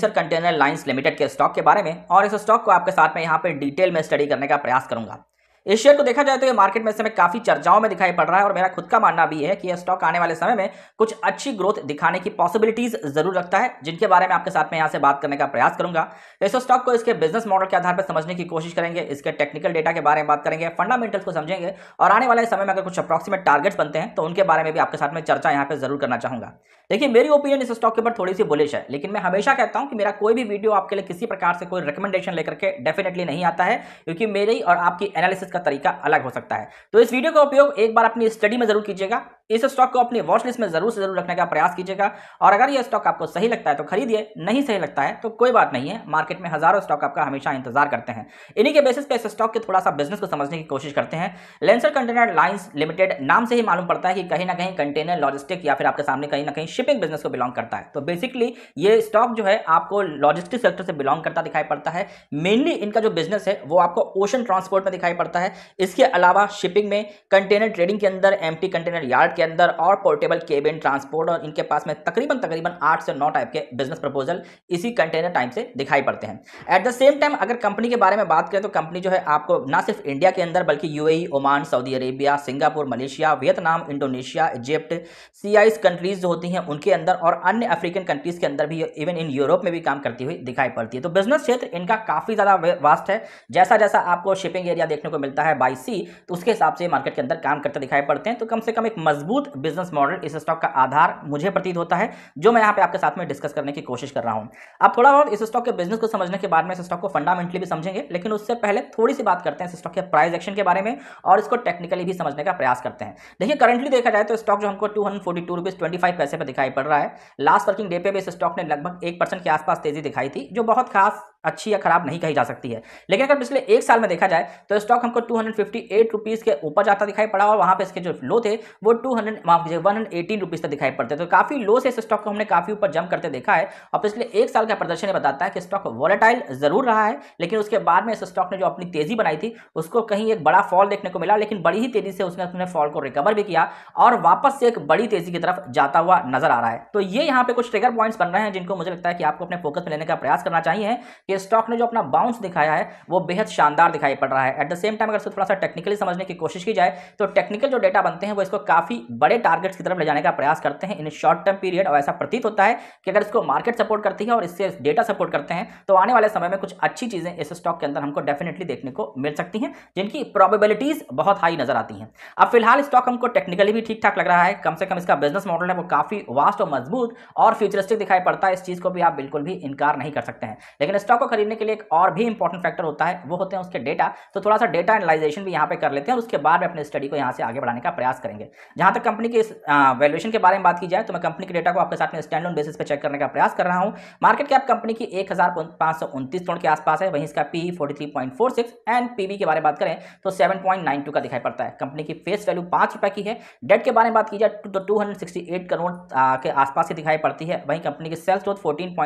sir container lines limited के stock के बारे में और इस स्टॉक को आपके साथ में यहाँ पर डिटेल में स्टडी करने का प्रयास करूंगा शेयर को देखा जाए तो ये मार्केट में इस समय काफी चर्चाओं में दिखाई पड़ रहा है और मेरा खुद का मानना भी है कि यह स्टॉक आने वाले समय में कुछ अच्छी ग्रोथ दिखाने की पॉसिबिलिटीज जरूर रखता है जिनके बारे में आपके साथ में यहाँ से बात करने का प्रयास करूंगा तो इस स्टॉक को इसके बिजनेस मॉडल के आधार पर समझने की कोशिश करेंगे इसके टेक्निकल डेटा के बारे में बात करेंगे फंडामेंटल्स को समझेंगे और आने वाले समय में अगर कुछ अप्रॉक्सीमेट टारगेट्स बनते हैं तो उनके बारे में भी आपके साथ में चर्चा यहाँ पर जरूर करना चाहूंगा देखिए मेरी ओपिनियन इस स्टॉक के ऊपर थोड़ी सी बुलिश है लेकिन मैं हमेशा कहता हूँ कि मेरा कोई भी वीडियो आपके लिए किसी प्रकार से कोई रिकमेंडेशन लेकर के डेफिनेटली नहीं आता है क्योंकि मेरी और आपकी एनालिसिस इसका तरीका अलग हो सकता है तो इस वीडियो का उपयोग एक बार अपनी स्टडी में जरूर कीजिएगा इस स्टॉक को अपनी वॉच लिस्ट में जरूर से जरूर रखने का प्रयास कीजिएगा और अगर यह स्टॉक आपको सही लगता है तो खरीदिए नहीं सही लगता है तो कोई बात नहीं है मार्केट में हजारों स्टॉक आपका हमेशा इंतजार करते हैं इन्हीं के बेसिस पे इस स्टॉक के थोड़ा सा बिजनेस को समझने की कोशिश करते हैं लेंसर कंटेनर लाइन्स लिमिटेड नाम से ही मालूम पड़ता है कि कहीं ना कहीं कंटेनर लॉजिस्टिक या फिर आपके सामने कहीं ना कहीं शिपिंग बिजनेस को बिलोंग करता है तो बेसिकली ये स्टॉक जो है आपको लॉजिस्टिक सेक्टर से बिलोंग करता दिखाई पड़ता है मेनली इनका जो बिजनेस है वो आपको ओशन ट्रांसपोर्ट में दिखाई पड़ता है इसके अलावा शिपिंग में कंटेनर ट्रेडिंग के अंदर एम कंटेनर यार्ड के अंदर और पोर्टेबल केबिन ट्रांसपोर्ट और इनके पास में तकरीबन तकरीबन आठ से नौ टाइप के बिजनेस प्रपोजल इसी कंटेनर टाइम से दिखाई पड़ते हैं एट द सेम टाइम अगर कंपनी के बारे में बात करें तो कंपनी जो है आपको ना सिर्फ इंडिया के अंदर बल्कि यू Oman Saudi Arabia Singapore Malaysia Vietnam Indonesia Egypt सी कंट्रीज जो होती हैं उनके अंदर और अन्य अफ्रीकन कंट्रीज के अंदर भी इवन इन यूरोप में भी काम करती हुई दिखाई पड़ती है तो बिजनेस क्षेत्र इनका काफ़ी ज़्यादा वास्ट है जैसा जैसा आपको शिपिंग एरिया देखने को मिलता है बाई सी तो उसके हिसाब से मार्केट के अंदर काम करते दिखाई पड़ते हैं तो कम से कम एक मजबूत मजबूत बिजनेस मॉडल इस स्टॉक का आधार मुझे प्रतीत होता है जो मैं यहाँ पे आपके साथ में डिस्कस करने की कोशिश कर रहा हूँ अब थोड़ा बहुत इस स्टॉक के बिजनेस को समझने के बाद में इस स्टॉक को फंडामेंटली भी समझेंगे लेकिन उससे पहले थोड़ी सी बात करते हैं इस स्टॉक के प्राइस एक्शन के बारे में और इसको टेक्निकली भी समझने का प्रयास करते हैं देखिए करंटली देखा जाए तो स्टॉक जो हमको टू हंड्रेड पैसे पर दिखाई पड़ रहा है लास्ट वर्किंग डे पे भी इस स्टॉक ने लगभग एक के आसपास तेजी दिखाई थी जो बहुत खास अच्छी या खराब नहीं कही जा सकती है लेकिन अगर पिछले एक साल में देखा जाए तो स्टॉक हमको टू हंड्रेड के ऊपर जाता दिखाई पड़ा और वहाँ पे इसके जो लो थे वो टू हंड्रेड माफ कीजिए वन तक दिखाई पड़ते तो काफ़ी लो से इस स्टॉक को हमने काफ़ी ऊपर जम करते देखा है और पिछले एक साल का प्रदर्शन बताता है कि स्टॉक वॉलेटाइल जरूर रहा है लेकिन उसके बाद में इस स्टॉक ने जो अपनी तेज़ी बनाई थी उसको कहीं एक बड़ा फॉल देखने को मिला लेकिन बड़ी ही तेज़ी से उसने अपने फॉल को रिकवर भी किया और वापस से एक बड़ी तेज़ी की तरफ जाता हुआ नजर आ रहा है तो ये यहाँ पे कुछ ट्रिगर पॉइंट्स बन रहे हैं जिनको मुझे लगता है कि आपको अपने फोकस में लेने का प्रयास करना चाहिए कि स्टॉक ने जो अपना बाउंस दिखाया है वो बेहद शानदार दिखाई पड़ रहा है एट द सेम टाइम अगर इसको थोड़ा सा टेक्निकली समझने की कोशिश की जाए तो टेक्निकल जो डेटा बनते हैं वो इसको काफ़ी बड़े टारगेट्स की तरफ ले जाने का प्रयास करते हैं इन शॉर्ट टर्म पीरियड और ऐसा प्रतीत होता है कि अगर इसको मार्केट सपोर्ट करती है और इससे डेटा सपोर्ट करते हैं तो आने वाले समय में कुछ अच्छी चीज़ें इस स्टॉक के अंदर हमको डेफिनेटली देखने को मिल सकती हैं जिनकी प्रॉबेबिलिटीज बहुत हाई नज़र आती हैं अब फिलहाल स्टॉक हमको टेक्निकली भी ठीक ठाक लग रहा है कम से कम इसका बिजनेस मॉडल है वो काफ़ी वास्ट और मजबूत और फ्यूचरिस्टिक दिखाई पड़ता है इस चीज़ को भी आप बिल्कुल भी इनकार नहीं कर सकते हैं लेकिन स्टॉक को खरीदने के लिए एक और भी इंपॉर्टेंट फैक्टर होता है वो होते हैं उसके डेटा तो थोड़ा सा डेटा एनालाइजेशन भी यहाँ पे कर लेते हैं और उसके बाद में अपने स्टडी को यहाँ से आगे बढ़ाने का प्रयास करेंगे जहाँ तक कंपनी के वैल्यूशन के बारे में बात की जाए तो मैं कंपनी के डेटा को आपके साथ में स्टैंड बेसिस पर चेक करने का प्रयास कर रहा हूँ मार्केट कैप कंपनी की एक करोड़ के आसपास है वहीं इसका पी फोर्टी एंड पी के बारे में बात करें तो सेवन का दिखाई पड़ता है कंपनी की फेस वैल्यू पाँच की है डेट के बारे में बात की जाए तो टू करोड़ के आसपास की दिखाई पड़ती है वहीं कंपनी की सेल्स ग्रोथ फोर्टीन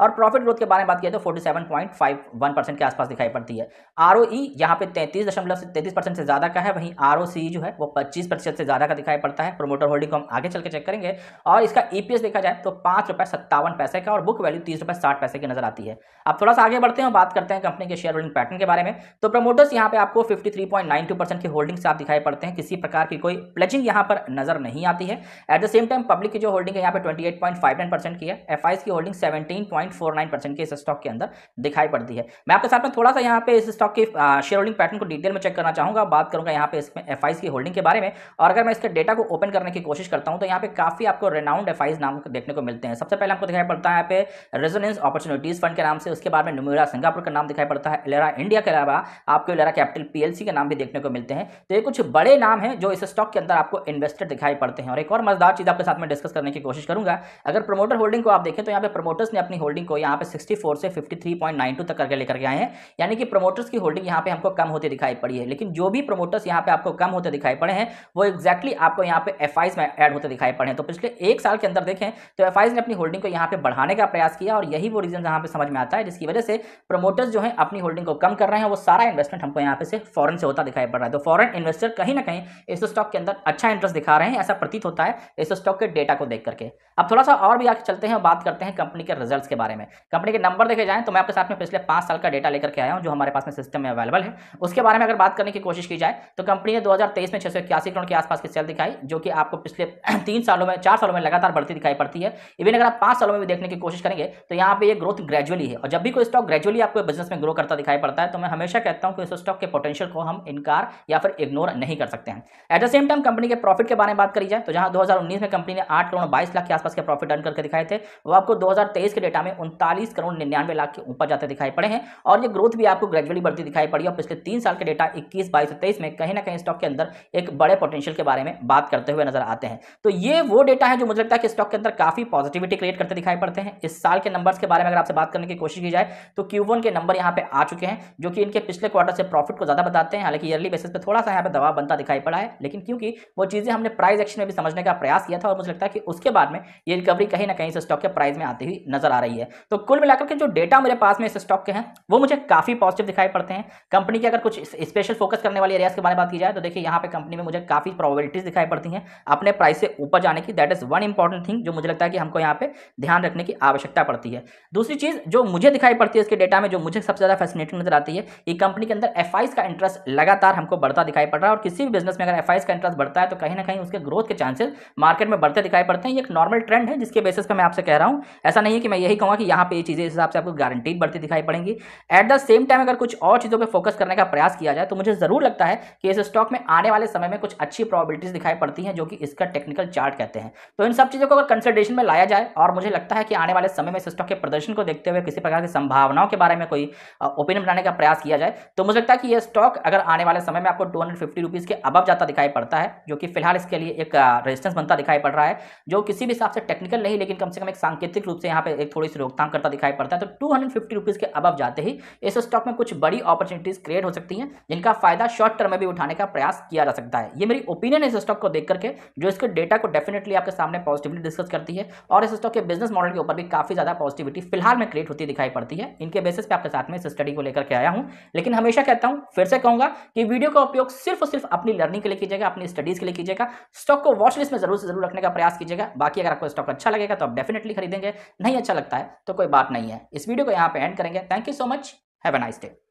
और प्रॉफिट ग्रोथ के बारे में बात किया तो 47.51 परसेंट के आसपास दिखाई पड़ती है आर ओ ई यहाँ पे तैंतीस दशमलव से तैंतीस परसेंट से ज़्यादा का है वहीं आर ओ सी जो है वो पच्चीस प्रतिशत से ज़्यादा का दिखाई पड़ता है प्रोमोटर होल्डिंग को हम आगे चल के चेक करेंगे और इसका ई पी एस देखा जाए तो पाँच रुपये सत्तावन पैसे का और बुक वैल्यू तीस रुपये साठ पैसे की नजर आती है अब थोड़ा सा आगे बढ़ते हैं और बात करते हैं कंपनी के शेयर होल्डिंग पैटर्न के बारे में तो प्रमोटर्स यहाँ पे आपको fifty three point nine two percent की होल्डिंग से आप दिखाई पड़ते हैं किसी प्रकार की कोई प्लेजिंग यहाँ पर नजर नहीं आती है at the same time public की जो होल्डिंग है यहाँ पर twenty eight point five nine percent की है एफ की holding seventeen point four nine percent की स्टॉक के अंदर दिखाई पड़ती है मैं आपके साथ में थोड़ा सा यहाँ पे इस स्टॉक की शेयर होल्डिंग पैटर्न को डिटेल में चेक करना चाहूँगा बात करूँगा यहाँ पे इसमें एफ की होल्डिंग के बारे में और अगर मैं इसके डेटा को ओपन करने की कोशिश करता हूँ तो यहाँ पे काफ़ी आपको रेनाउंड एफ नाम देखने को मिलते हैं सबसे पहले आपको दिखाई पड़ता है यहाँ पे रेजोनेंस अपॉर्चुनिटीज़ फंड के नाम से उसके बाद में नुमेरा सिंगापुर का नाम दिखाई पड़ता है एलेरा इंडिया के अलावा आपको एलेरा कैपिटल पीएलसी के नाम भी देखने को मिलते हैं तो ये कुछ बड़े नाम हैं जो इस स्टॉक के अंदर आपको इन्वेस्टर दिखाई पड़ते हैं और एक और मजदार चीज़ आपके साथ में डिस्कस करने की कोशिश करूंगा अगर प्रमोटर होल्डिंग को आप देखें तो यहाँ पे प्रमोटर्स ने अपनी होल्डिंग को यहाँ पे सिक्सटी 54 से 53.92 तक करके लेकर के आए हैं यानी कि प्रमोटर्स की होल्डिंग यहाँ पे हमको कम होती दिखाई पड़ी है लेकिन जो भी प्रमोटर्स यहाँ पे आपको कम होते दिखाई पड़े हैं वो एक्जैक्टली आपको यहाँ पे एफ में एड होते दिखाई पड़े हैं तो पिछले एक साल के अंदर देखें तो एफ ने अपनी होल्डिंग को यहाँ पे बढ़ाने का प्रयास किया और यही वो रीजन यहाँ पे समझ में आता है जिसकी वजह से प्रमोटर्स जो है अपनी होल्डिंग को कम कर रहे हैं वो सारा इन्वेस्टमेंट हमको यहाँ पे से फॉरन से होता दिखाई पड़ रहा है तो फॉरन इन्वेस्टर कहीं ना कहीं इस स्टॉक के अंदर अच्छा इंटरेस्ट दिखा रहे हैं ऐसा प्रतीत होता है इस स्टॉक के डेटा को देख करके अब थोड़ा सा और भी आगे चलते हैं और बात करते हैं कंपनी के रिजल्ट्स के बारे में कंपनी के नंबर ऊपर देखे जाएँ तो मैं आपके साथ में पिछले पाँच साल का डेटा लेकर के आया हूँ जो हमारे पास में सिस्टम में अवेलेबल है उसके बारे में अगर बात करने की कोशिश की जाए तो कंपनी ने दो में छः करोड़ के आसपास की सेल दिखाई जो कि आपको पिछले तीन सालों में चार सालों में लगातार बढ़ती दिखाई पड़ती है इवन अगर आप पाँच सालों में भी देखने की कोशिश करेंगे तो यहाँ पर यह ग्रोथ ग्रेजुअली है और जब भी कोई स्टॉक ग्रेजुअली आपको बिजनेस में ग्रो करता दिखाई पड़ता है तो मैं हमेशा कहता हूँ कि इस स्टॉक के पोटेंशियल को हम इनकार या फिर इग्नोर नहीं कर सकते हैं at the same time company के प्रॉफिट के बारे में बात करी जाए तो जहाँ दो में कंपनी ने आठ करोड़ बाईस लाख के आसपास के प्रॉफिट अर्न करके दिखाए थे वो आपको दो के डेटा में उनतालीस करोड़ निन्यानवे लाख के ऊपर जाते दिखाई पड़े हैं और ये ग्रोथ भी आपको ग्रेजुअली बढ़ती दिखाई पड़ी और पिछले तीन साल के डेटा इक्कीस बाईस तेईस में कहीं ना कहीं स्टॉक के अंदर एक बड़े पोटेंशियल के बारे में बात करते हुए नजर आते हैं तो ये वो डेटा है जो मुझे लगता है कि स्टॉक के अंदर काफी पॉजिटिविटी क्रिएट करते दिखाई पड़ते हैं इस साल के नंबर के बारे में अगर आपसे बात करने की कोशिश की जाए तो क्यू के नंबर यहाँ पे आ चुके हैं जो कि इनके पिछले क्वार्टर से प्रॉफिट को ज़्यादा बताते हैं हालांकि ईयरली बेसिस पर थोड़ा सा यहाँ पर दबाव बनता दिखाई पड़ा है लेकिन क्योंकि वो चीज़ें हमने प्राइस एक्शन में भी समझने का प्रयास किया था और मुझे लगता है कि उसके बाद में ये रिकवरी कहीं ना कहीं से स्टॉक के प्राइस में आती हुई नजर आ रही है तो कुल मिलाकर के जो जो डेटा मेरे पास में इस स्टॉक के हैं वो मुझे काफ़ी पॉजिटिव दिखाई पड़ते हैं कंपनी के अगर कुछ स्पेशल फोकस करने वाले एरियाज के बारे में बात की जाए तो देखिए यहाँ पे कंपनी में मुझे काफ़ी प्रॉबिलिटीज़ दिखाई पड़ती हैं अपने प्राइस से ऊपर जाने की that is one important thing जो मुझे लगता है कि हमको यहाँ पे ध्यान रखने की आवश्यकता पड़ती है दूसरी चीज़ जो मुझे दिखाई पड़ती है इसके डेटा में जो मुझे सबसे ज़्यादा फैसिनेटिंग नजर आती है कि कंपनी के अंदर एफ का इंटरेस्ट लगातार हमको बढ़ता दिखाई पड़ रहा है और किसी भी बिजनेस में अगर एफ का इंटरेस्ट बढ़ता है तो कहीं ना कहीं उसके ग्रोथ के चांसेस मार्केट में बढ़ते दिखाई पड़ते हैं ये एक नॉर्मल ट्रेंड है जिसके बेसिस पर मैं आपसे कह रहा हूँ ऐसा नहीं है कि मैं यही कहूँगा कि यहाँ पे ये चीज़ें हिसाब से आपको गारंटीड बढ़ती दिखाई पड़ेंगी एट द सेम टाइम अगर कुछ और चीज़ों पर फोकस करने का प्रयास किया जाए तो मुझे ज़रूर लगता है कि इस स्टॉक में आने वाले समय में कुछ अच्छी प्रॉबिलिटीज़ दिखाई पड़ती हैं जो कि इसका टेक्निकल चार्ट कहते हैं तो इन सब चीज़ों को अगर कंसिडरेशन में लाया जाए और मुझे लगता है कि आने वाले समय में इस स्टॉक के प्रदर्शन को देखते हुए किसी प्रकार की संभावनाओं के बारे में कोई ओपिनियन बनाने का प्रयास किया जाए तो मुझे लगता है कि यह स्टॉक अगर आने वाले समय में आपको टू हंड्रेड के अबव जाता दिखाई पड़ता है जो कि फिलहाल इसके लिए एक रेजिस्टेंस बनता दिखाई पड़ रहा है जो किसी भी हिसाब से टेक्निकल नहीं लेकिन कम से कम एक सांकेतिक रूप से यहाँ पे एक थोड़ी सी रोकथाम करता दिखाई पड़ता है है तो टू हंड्रेड के अब जाते ही इस स्टॉक में कुछ बड़ी अपॉर्चुनिटीज़ क्रिएट हो सकती हैं जिनका फायदा शॉर्ट टर्म में भी उठाने का प्रयास किया जा सकता है ये मेरी ओपिनियन है इस स्टॉक को देख करके जो इसके डेटा को डेफिनेटली आपके सामने पॉजिटिवली डिस्कस करती है और इस स्टॉक के बिजनेस मॉडल के ऊपर भी काफ़ी ज़्यादा पॉजिटिविटी फिलहाल में क्रिएट होती दिखाई पड़ती है इनके बेसिस पर आपके साथ में इस स्टडी को लेकर के आया हूँ लेकिन हमेशा कहता हूँ फिर से कहूँगा कि वीडियो का उपयोग सिर्फ और सिर्फ अपनी लर्निंग के लिए कीजिएगा अपनी स्टडीज़ के लिए कीजिएगा स्टॉक को वॉच लिस्ट में जरूर से जरूर रखने का प्रयास कीजिएगा बाकी अगर आपको स्टॉक अच्छा लगेगा तो आप डेफिनेटली खरीदेंगे नहीं अच्छा लगता है तो कोई बात नहीं है इस वीडियो को यहाँ पे एंड करेंगे thank you so much have a nice day